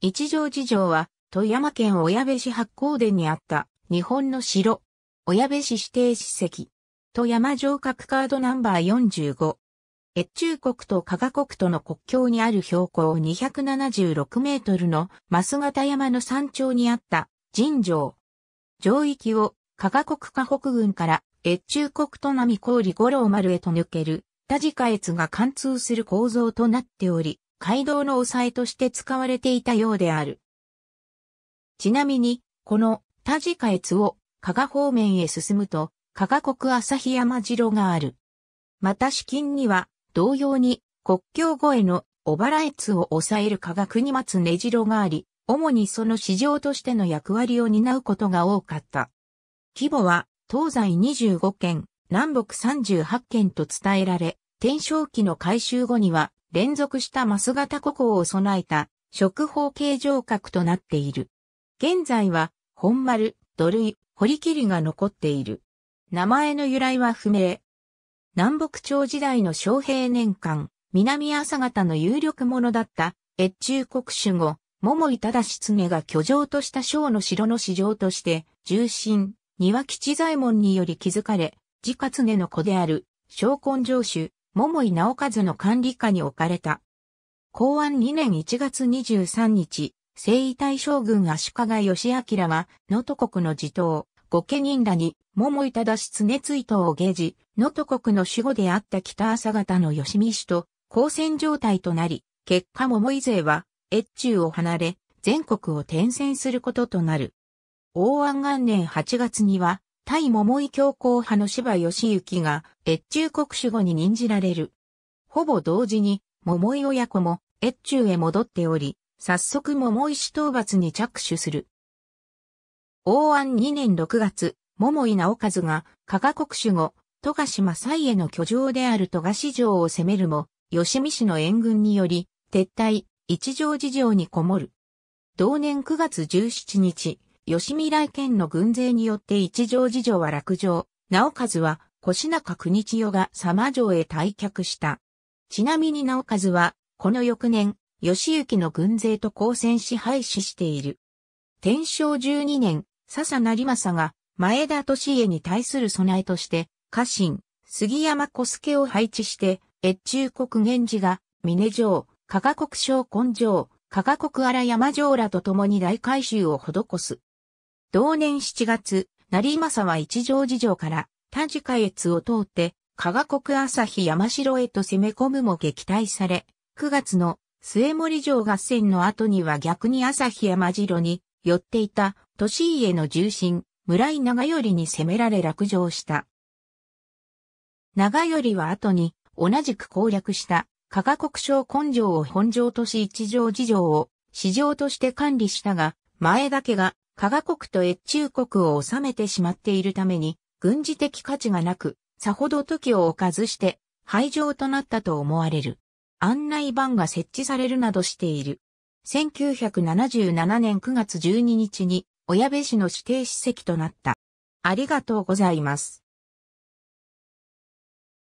一条寺城は、富山県小矢部市八甲田にあった日本の城、小矢部市指定史跡、富山城郭カードナンバー45。越中国と加賀国との国境にある標高276メートルの増形山の山頂にあった神城。城域を加賀国加北軍から越中国と並氷五郎丸へと抜ける、田地下越が貫通する構造となっており、街道の抑えとして使われていたようである。ちなみに、この田下越を加賀方面へ進むと、加賀国日山城がある。また資金には、同様に国境越えの小原越を抑える加賀国松根城があり、主にその市場としての役割を担うことが多かった。規模は東西25県、南北38県と伝えられ、天正期の改修後には連続したマス型古行を備えた食法形状格となっている。現在は本丸、土塁、堀切が残っている。名前の由来は不明。南北朝時代の昌平年間、南朝方の有力者だった越中国主語、桃井忠常が居城とした小の城の市場として、重臣、庭吉左衛門により築かれ、自家根の子である、昌根城主、桃井直和の管理下に置かれた。公安2年1月23日、征夷大将軍足利義明は、能登国の地頭、御家人らに、桃井忠し常追悼を下示、能登国の守護であった北朝方の吉見氏と、交戦状態となり、結果桃井勢は、越中を離れ、全国を転戦することとなる。王安元年8月には、対桃井教皇派の芝義行が越中国主語に任じられる。ほぼ同時に、桃井親子も越中へ戻っており、早速桃井氏討伐に着手する。応安2年6月、桃井直和が加賀国主語、戸賀島西への居城である戸賀市城を攻めるも、吉見市の援軍により、撤退、一条事情にこもる。同年9月17日、吉見来県の軍勢によって一条事情は落城、直和は腰中国千代が様城へ退却した。ちなみに直和は、この翌年、吉行の軍勢と交戦し廃止している。天正12年、笹成政が前田利家に対する備えとして、家臣、杉山小助を配置して、越中国源氏が、峰城、加賀国小根城、加賀国荒山城らと共に大改修を施す。同年7月、成政は一条事情から田地下越を通って、加賀国朝日山城へと攻め込むも撃退され、9月の末森城合戦の後には逆に朝日山城に寄っていた利家の重臣、村井長頼に攻められ落城した。長頼は後に同じく攻略した加賀国省根城を本城都市一条事情を市場として管理したが、前田家が加賀国と越中国を治めてしまっているために、軍事的価値がなく、さほど時を置かずして、廃城となったと思われる。案内板が設置されるなどしている。1977年9月12日に、小矢部市の指定史跡となった。ありがとうございます。